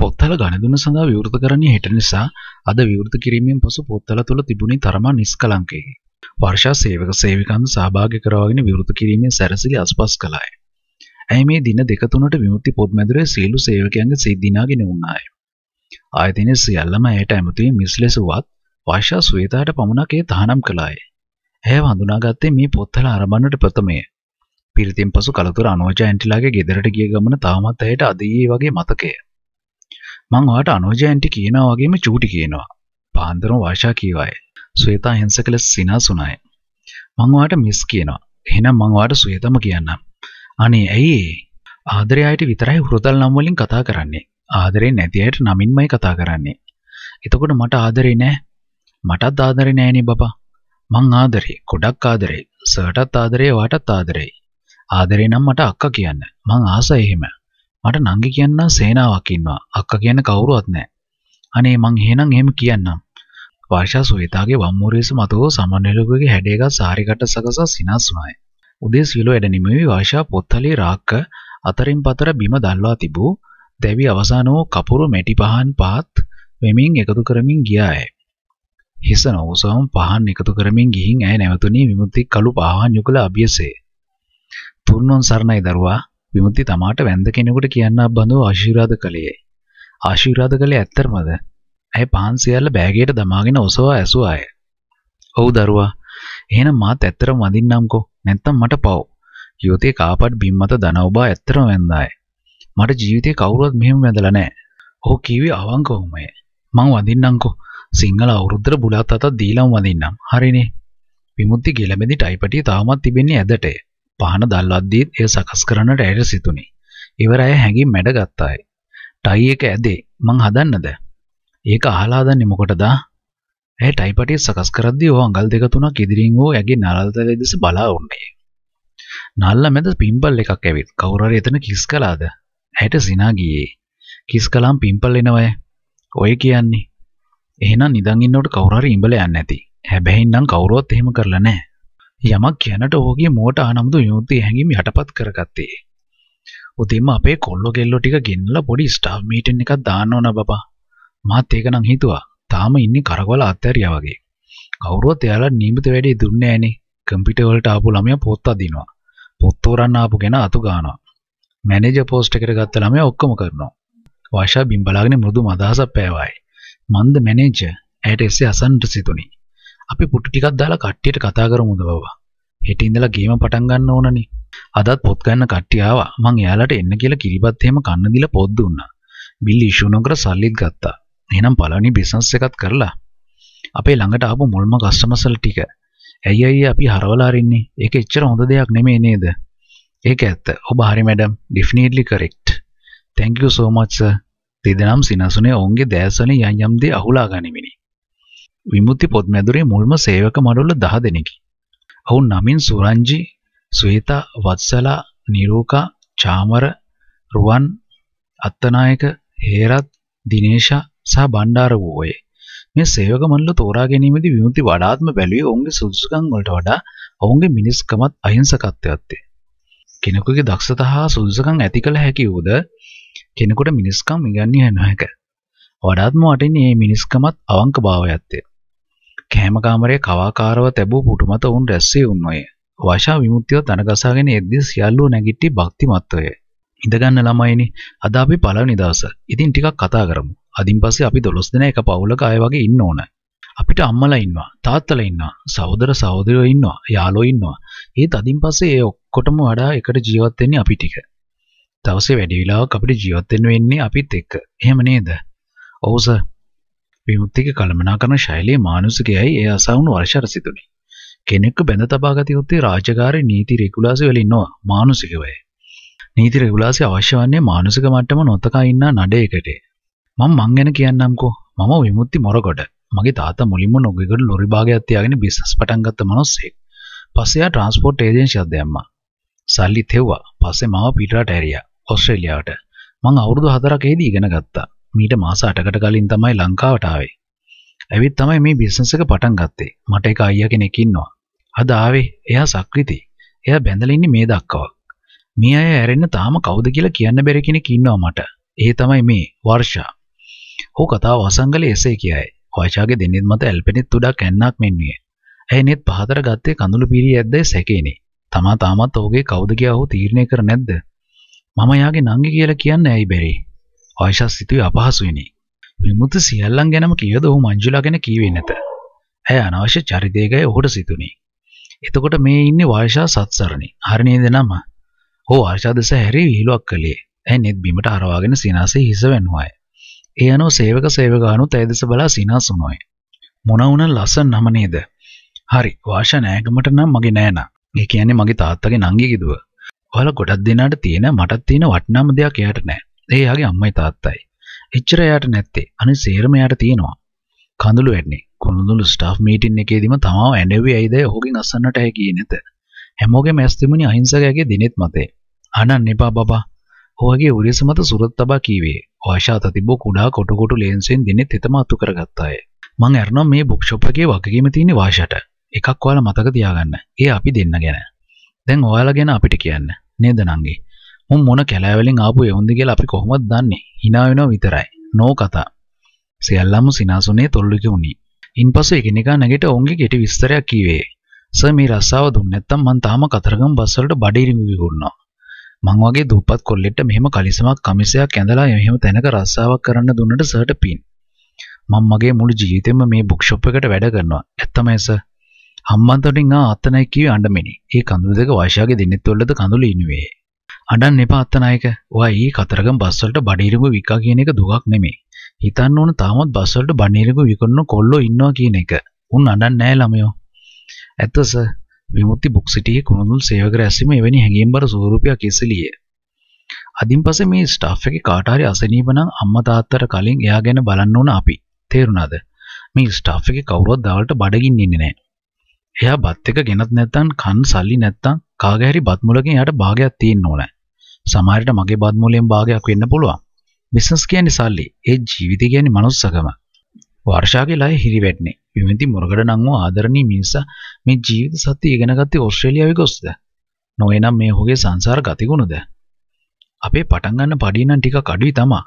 පොත්හල ගණදුන සඳහා විවෘත කරන්නේ හිට නිසා අද විවෘත කිරීමෙන් පසු පොත්හල තුළ තිබුණි තරමා නිස්කලංකේ. වර්ෂා සේවක සේවිකන් සහභාග කරවාගෙන විවෘත කිරීමෙන් සැරසිලි අස්පස් කළයි. ඇයි මේ දින දෙක තුනට විමුක්ති පොත්මැදුරේ සියලු සේවකයන්ගේ සිත් දිනාගෙන වුණාය. ආයතනයේ සියල්ලම ඇයට ඇමතුමින් මිස්ලෙසුවත් වර්ෂා සුවේතාට පමණක් ඒ තහනම් කළාය. ඇය වඳුනාගත්තේ මේ පොත්හල ආරම්භන්නට ප්‍රථමය. පිරිතින් පසු කලතුර අනෝජා ඇන්ටිලාගේ ගෙදරට ගිය ගමන තාමත් ඇයට අද ඊයේ වගේ මතකය. මං ඔයාට අනෝජයන්ටි කියනවා වගේම චූටි කියනවා. පාන්දරම වාෂා කීවාය. ශ්වේතා හිංසක ලෙස සිනාසුණාය. මං ඔයාට මිස් කියනවා. එහෙනම් මං ඔයාට ශ්වේතම කියන්නම්. අනේ ඇයි ආදරේ අයට විතරයි හුරතල් නම් වලින් කතා කරන්නේ. ආදරේ නැති අයට නමින්මයි කතා කරන්නේ. එතකොට මට ආදරේ නෑ. මටත් ආදරේ නෑනේ බබා. මං ආදරේ, ගොඩක් ආදරේ. සර්ටත් ආදරේ, වාටත් ආදරේ. ආදරේ නම් මට අක්කා කියන්න. මං ආස එහෙම. මට නංගි කියන්න සේනාවක් ඉන්නවා. අක්කා කියන්න කවුරුවත් නැහැ. අනේ මං එහෙනම් එහෙම කියන්නම්. වර්ෂා සුවේතාගේ වම් මුරේස මතෝ සමනලුකගේ හැඩයක සාරිකට සකසා සිනස් වුණාය. උදේ සියලු වැඩ නිමවී වර්ෂා පොත්තලේ රාක්ක අතරින් පතර බිම දල්වා තිබූ දැවි අවසානෝ කපුරු මැටි පහන් පහත් වෙමින් එකතු කරමින් ගියාය. හිස නොවසවම් පහන් එකතු කරමින් ගිහින් ඇය නැවතුණී විමුක්ති කළු පාවන් යුගල අභියසේ. තුන්වන් සරණයි දරුවා විමුක්ති තමාට වැඳ කෙනෙකුට කියන්න බඳු ආශිර්වාද කළේ. ආශිර්වාද කළේ ඇත්තරමද? ඇය පාන් සියල්ල බෑගයට දමාගෙන ඔසවා ඇසුව අය. "ඔව් දරුවා, එහෙනම් මාත් ඇත්තරම වඳින්නම්කෝ. නැත්තම් මට පව්." යුවතේ කාපට් බිම් මත දනවබා ඇත්තරම වැන්දාය. මට ජීවිතේ කවුරුවත් මෙහෙම වැඳලා නැහැ. ඔහු කිව්වේ අවංකවමයි. මං වඳින්නම්කෝ. සිංහල අවුරුද්දට බුලත් අතක් දීලම් වඳින්නම්. හරිනේ. විමුක්ති ගෙලමෙදි ටයිපටිය තාමත් තිබෙන්නේ ඇදටේ. පහන දල්වද්දීත් එය සකස් කරන්නට ඇයට සිතුනි. ඉවර අය හැඟීම් මැඩ ගත්තාය. ටයි එක ඇදේ මං හදන්නද? ඒක අහලා හදන්නේ මොකටද? ඇය ටයි පටිය සකස් කරද්දී ඔහු අඟල් දෙක තුනක් ඉදිරියෙන් වූ ඇගේ නළලතලේ දෙස බලා වුණේ. නල්ල මැද පිම්පල් එකක් ඇවිත් කවුරු හරි එතන කිස් කළාද? ඇයට සිනා ගියේ. කිස් කලම් පිම්පල් එනවය. ඔය කියන්නේ. එහෙනම් නිදන් ඉන්නකොට කවුරු හරි ඉඹල යන්නේ නැති. හැබැයි නම් කවුරුවත් එහෙම කරලා නැහැ. යමක් කියනට ඔහුගේ මෝට ආනම්දු යුත්තේ හැඟීම් යටපත් කරගත්තේ. උදේම අපේ කොල්ලෝ කෙල්ලෝ ටික ගෙන්නලා පොඩි ස්ටාෆ් මීටින් එකක් දාන්න ඕන බබා. මාත් ඒක නම් හිතුවා. තාම ඉන්නේ කරකවල අත්හැරියා වගේ. කවුරුවත් එයාලා නියමිත වැඩේ දුන්නේ නැහනේ. කම්පියුටර් වලට ආපු ළමයා පොත් අදිනවා. පොත් තෝරන්න ආපු කෙනා අතු ගන්නවා. මැනේජර් පෝස්ට් එකට ගත්ත ළමයා ඔක්කොම කරනවා. වාෂා බිම් බලාගෙන මෘදු මදහසක් පෑවායි. මන්ද මැනේජර් ඇයට එසේ අසන්නට සිතුණි. අපි පුටු ටිකක් දාලා කට්ටියට කතා කරමුද බබා. හෙට ඉඳලා ගේම පටන් ගන්න ඕනනේ. අදත් පොත් ගන්න කට්ටිය ආවා. මං එයාලට එන්න කියලා කිරිබත් එහෙම කන්න දීලා පොත් දුන්නා. බිල් ඉෂුව නොකර සල්ලිත් ගත්තා. එහෙනම් පළවෙනි බිස්නස් එකත් කරලා අපේ ළඟට ආපු මුල්ම කස්ටමර්ස්ල ටික ඇයි අයියේ අපි හරවලා අරින්නේ. ඒක එච්චර හොඳ දෙයක් නෙමෙයි නේද? ඒක ඇත්ත. ඔබ හරි madam. Definitely correct. thank you so much sir. දෙදනම් සිනසුනේ ඔවුන්ගේ දෑස්වලින් යම් යම් දේ අහුලා ගනිමිනි. විමුති පොත් මැදුරේ මුල්ම සේවක මඩුල්ල දහ දෙනෙකි. ඔවුන් නමින් සුරංජි, ස්වේතා, වත්සලා, නිරූකා, චාමර, රුවන්, අත්තනායක, හේරත්, දිනේෂා සහ බණ්ඩාර වූයේ. මේ සේවක මණ්ඩල තෝරා ගැනීමේදී විමුති වඩාත්ම බැලුවේ ඔවුන්ගේ සුදුසුකම් වලට වඩා ඔවුන්ගේ මිනිස්කමත් අහිංසකත්වයත් කෙනෙකුගේ දක්ෂතා හා සුදුසුකම් ඇති කළ හැකි වූද කෙනෙකුට මිනිස්කම් ඉගන්නේ නැහැ. වඩාත්ම වටින්නේ මේ මිනිස්කමත් අවංක භාවයත්තේ. කෑමකාමරයේ කවාකාරව තැබූ පුටු මත ඔවුන් රැස්සේ උන්නෝය. වශා විමුක්තිය තනගසාගෙන එද්දී සියල්ලෝ නැගිට්ටි භක්තිමත්වය. ඉඳගන්න ළමයිනි අද අපි පළවෙනි දවස. ඉතින් ටිකක් කතා කරමු. අදින් පස්සේ අපි 12 දෙනා එක පවුලක අය වගේ ඉන්න ඕන. අපිට අම්මලා ඉන්නවා තාත්තලා ඉන්නවා සහෝදර සහෝදරයෝ ඉන්නවා යාළුවෝ ඉන්නවා ඒත් අදින් පස්සේ ඒ ඔක්කොටම වඩා එකට ජීවත් වෙන්නේ අපි ටික. දවසේ වැඩි වෙලාවක් අපිට ජීවත් වෙන්න වෙන්නේ අපිත් එක්ක. එහෙම නේද? ඔව් සර්. විමුක්තික කළමනාකරන ශෛලිය මානුසිකයයි ඒ අසවුණු වර්ෂර සිතුනි. කෙනෙක්ව බැඳ තබා ගත යුත්තේ රාජකාරී නීති රෙගුලාසි වලින් නොව මානුසිකවය. නීති රෙගුලාසි අවශ්‍ය වන්නේ මානසික මට්ටම නොතකා ඉන්න නඩේකට. මම මං ගැන කියන්නම්කෝ. මම විමුක්ති මොරගොඩ. මගේ තාත්තා මුලින්ම නොගෙගොඩ ලොරි භාගයක් තියාගෙන බිස්නස් පටන් ගත්ත මිනිස්සෙක්. පස්සේ ආ ට්‍රාන්ස්පෝර්ට් ඒජන්සියක් දැම්මා. සල්ලි තෙව්වා. පස්සේ මාව පිටරට ඇරියා. ඕස්ට්‍රේලියාවට. මං අවුරුදු 4ක ඉගෙන ගත්තා. මීට මාස 8කට කලින් තමයි ලංකාවට ආවේ. ඇවිත් තමයි මේ බිස්නස් එක පටන් ගත්තේ. මට එක අයියා කෙනෙක් ඉන්නවා. අද ආවේ එයා සක්‍රිති. එයා බැඳලා ඉන්නේ මේ දක්වා. මේ අය ඇරෙන්න තාම කවුද කියලා කියන්න බැරි කෙනෙක් ඉන්නවා මට. ඒ තමයි මේ වර්ෂා. හෝ කතාව වසංගලේ එසේ කියයි. වර්ෂාගේ දෙන්නෙත් මත ඇල්පෙනෙත් තුඩක් ඇන්නක් මෙන්නුවේ. ඇයි නෙත් පහතර ගත්තේ කඳුළු පිරී ඇද්දේ සැකේනේ. තමා තාමත් ඔහුගේ කවුද කියලා ඔහු තීරණය කර නැද්ද? මම යාගේ නංගි කියලා කියන්න ඇයි බැරි? ආයිෂා සිතුවේ අපහසුවෙනි. විමුක්ති සියල්ලන් ගැනම කියද ඔහු මංජුලා ගැන කීවේ නැත. ඇය අනවශ්‍ය චරිතය ගැන ඔහුට සිතුණි. එතකොට මේ ඉන්නේ වායිෂා සත්සරණි. හරි නේද නම? ඔහු ආයිෂා දෙස හැරී විහිළුවක් කළේ. ඇය net බිමට හරවාගෙන සිනාසේ හිස වෙනුවාය. ඒ අනුව සේවක සේවකානුත් ඇය දෙස බලා සිනාස් වුණාය. මොන වුණත් ලස්සන නම නේද? හරි වාෂා නෑගමට නම් මගේ නෑනා. ඒ කියන්නේ මගේ තාත්තගේ නංගි කිදුව. ඔයාලා ගොඩක් දෙනාට තියෙන මටත් තියෙන වටිනාම දෙයක් එයාට නෑ. ඒ යාගේ අම්මයි තාත්තයි. එච්චර යාට නැත්තේ. අනිත් සේරම යාට තියෙනවා. කඳුළු වැඩනේ. කුළුඳුළු ස්ටාෆ් මීටින් එකේදීම තමාව ඇඬෙවි ඇයිද ඔහුගෙන් අසන්නට ඇයි ගියේ නැත. හැමෝගේම ඇස් දෙමුණි අහිංසකයාගේ දිනෙත් මතේ. ආනන් එපා බබා. ඔහුගේ උරේස මත සුරත් තබා කීවේ. වාෂාත තිබ්බ කුඩා කොටු කොටු ලේන්සෙන් දිනෙත් හිතම අතු කරගත්තාය. මං අරනවා මේ බුක් ෂොප් එකේ වගකීම තියෙන වාෂාට. එකක් ඔයාලා මතක තියාගන්න. ඒ අපි දෙන්න ගැන. දැන් ඔයාලා ගැන අපිට කියන්න. නේද නංගී? උන් මොන කැලෑවලින් ආපු එවුන්ද කියලා අපි කොහොමද දන්නේ? hina වෙනවා විතරයි. නෝ කතා. සියල්ලම සිනාසුනේ තොල්ලුගේ උනි. ඉන්පසු එකිනෙකා නැගිට ඔවුන්ගේ කෙටි විස්තරයක් කීවේ. "සර් මේ රස්සාව දුන්නේ නැත්තම් මං තාම කතරගම බස් වලට බඩිරිඟු විකුණනවා. මං වගේ දුප්පත් කොල්ලෙක්ට මෙහෙම කලිසමක් කමිසයක් ඇඳලා මෙහෙම තැනක රස්සාවක් කරන්න දුන්නට සර්ට පින්. මං මගේ මුළු ජීවිතෙම මේ බුක් ෂොප් එකට වැඩ කරනවා. ඇත්තමයි සර්." හම්බන්තොටින් ආ අත්තනයි කිව්වේ අඬමිනි. ඒ කඳුළු දෙක වෛශාගේ දෙන්නෙත් වලද කඳුළු ඉනුවේ. අඩන් එපා අත්තනායක. ඔයා ඊ කතරගම බස්වලට බඩිරුඹ විකා කියන එක දුකක් නෙමෙයි. හිතන්න ඕන තාමත් බස්වලට බඩිරුඹ විකන්න කොල්ලෝ ඉන්නවා කියන එක. උන් අඩන් නෑ ළමයෝ. ඇත්ත සර්. විමුක්ති බුක් සිටියේ කුරුඳුල් සේවකර ඇසීම එවැනි හැඟීම්බර ස්වරූපයක් ඉසලියේ. අදින් පස්සේ මේ ස්ටාෆ් එකේ කාට හරි අසනීප නම් අම්මා තාත්තට කලින් එයා ගැන බලන්න ඕන අපි. තේරුණාද? මේ ස්ටාෆ් එකේ කවුරුවත් දවල්ට බඩගින්න ඉන්නේ නැහැ. එයා බත් එක ගෙනත් නැත්නම් කන් සල්ලි නැත්නම් කාගේ හරි බත් මුලකින් එයාට භාගයක් තියෙන්න ඕනේ. සමහරට මගේ බත් මූලයෙන් භාගයක් වෙන්න පුළුවන්. බිස්නස් කියන්නේ සල්ලි. ඒ ජීවිතය කියන්නේ manussකම. වර්ෂාගේ ලය හිරිවැටනේ. විමති මුරගඩ නම් වූ ආදරණීය මිනිසා මේ ජීවිත සත්‍ය ඉගෙන ගත්තේ ඕස්ට්‍රේලියාවේ ගොස්ද? නොඑනම් මේ ඔහුගේ සංසාර ගතිගුණද? අපේ පටන් ගන්න පඩිය නම් ටිකක් අඩුයි තමා.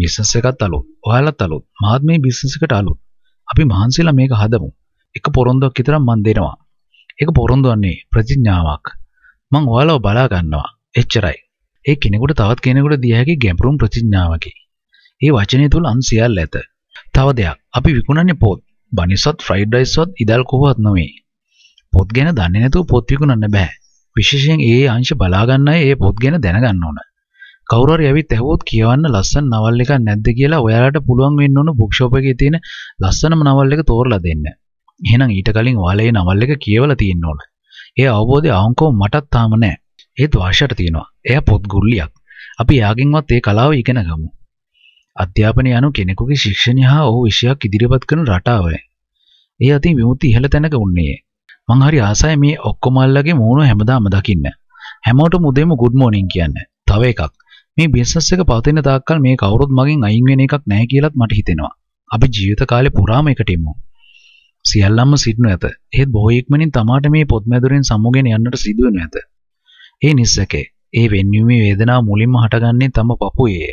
බිස්නස් එකත් අලුත්. ඔයාලත් අලුත්. මාත් මේ බිස්නස් එකට අලුත්. අපි මහන්සිලා මේක හදමු. එක පොරොන්දුවක් විතරක් මන් දෙනවා. ඒක පොරොන්දුවන්නේ ප්‍රතිඥාවක්. මං ඔයාලව බලා ගන්නවා. එච්චරයි. ඒ කෙනෙකුට තවත් කෙනෙකුට දිය හැකි ගැඹුරුම ප්‍රතිඥාවකි. ඒ වචනය තුල අන් සියල්ල ඇත. තව දෙයක් අපි විකුණන්නේ පොත්. බනිසත් ෆ්‍රයිඩ් රයිස්වත් ඉදල් කොහොවත් නොවේ. පොත් ගැන දන්නේ නැතුව පොත් විකුණන්න බෑ. විශේෂයෙන් ඒ අංශ බලාගන්න අය ඒ පොත් ගැන දැනගන්න ඕන. කවුරු හරි ඇවිත් ඇහුවොත් කියවන්න ලස්සන නවල් එකක් නැද්ද කියලා ඔයාලට පුළුවන් වෙන්න ඕන බුක් ෂොප් එකේ තියෙන ලස්සනම නවල් එක තෝරලා දෙන්න. එහෙනම් ඊට කලින් ඔයාලා ඒ නවල් එක කියවලා තියෙන්න ඕන. ඒ අවබෝධය අවංකව මටත් තාම නැහැ. ඒ ද්වාශයට තියෙනවා. එයා පොත් ගුල්ලියක්. අපි එයාගෙන්වත් ඒ කලාව ඉගෙන ගමු. අධ්‍යාපනය යනු කෙනෙකුගේ ශික්ෂණය හා ඔහු විෂයක් ඉදිරිපත් කරන රටාවයි. ඒ අතින් විමුක්ති ඉහළ තැනක උන්නේ. මං හරි ආසයි මේ ඔක්කොම අල්ලගේ මූණ හැමදාම දකින්න. හැමෝටම උදේම good morning කියන්න. තව එකක්. මේ බිස්නස් එක පවතින තාක්කල් මේ කවුරුත් මගෙන් අයින් වෙන එකක් නැහැ කියලාත් මට හිතෙනවා. අපි ජීවිත කාලේ පුරාම එකට ඉමු. සියල්ලම සිටිනු ඇත. එහෙත් බොහෝ ඉක්මනින් තමාට මේ පොත් මැදුරෙන් සමුගෙන යන්නට සිදු වෙනු ඇත. ඒ නිස්සකේ ඒ වෙන්වීමේ වේදනාව මුලින්ම හටගන්නේ තම පපුවේ.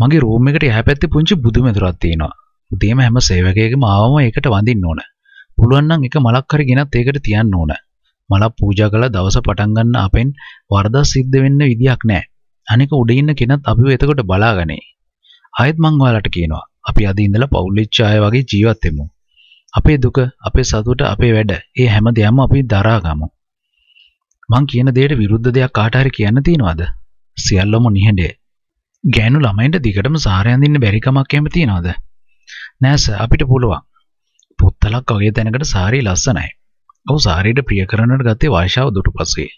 මගේ රූම් එකට යහපැත්තේ පුංචි බුදුමෙදුරක් තියෙනවා. උදේම හැම සේවකයෙක්ම ආවම ඒකට වඳින්න ඕන. පුළුවන් නම් එක මලක් හරි ගෙනත් ඒකට තියන්න ඕන. මලක් පූජා කළා දවස පටන් ගන්න අපෙන් වරදක් සිද්ධ වෙන්න විදියක් නැහැ. අනික උඩ ඉන්න කෙනත් අපිව එතකොට බලාගනේ. ආයෙත් මං ඔයාලට කියනවා. අපි අද ඉඳලා පවුල්ලිච්ච අය වගේ ජීවත් වෙමු. අපේ දුක, අපේ සතුට, අපේ වැඩ, ඒ හැම දෙයක්ම අපි දරාගමු. මං කියන දේට විරුද්ධ දෙයක් කාට හරි කියන්න තියනවාද? සියල්ලම නිහඬේ. ගෑනු ළමයින්ට දිගටම සාරය අඳින්න බැරි කමක් එහෙම තියනවාද? නෑ සර් අපිට පුළුවන්. පුත්තලක් වගේ තැනකට සාරී ලස්සනයි. ඔහු සාරීට ප්‍රිය කරන්නට ගත්තේ වර්ෂාව දුටු පස්සේ.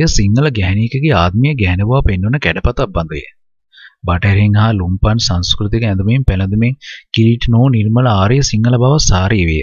එය සිංහල ගැහණියකගේ ආත්මීය ගැහණුවා පෙන්වන කැඩපතක් බඳුය. බටහිරින් හා ලුම්පන් සංස්කෘතික ඇඳුමින් පැළඳුමින් කිරීට නෝ නිර්මල ආර්ය සිංහල බව සාරී විය.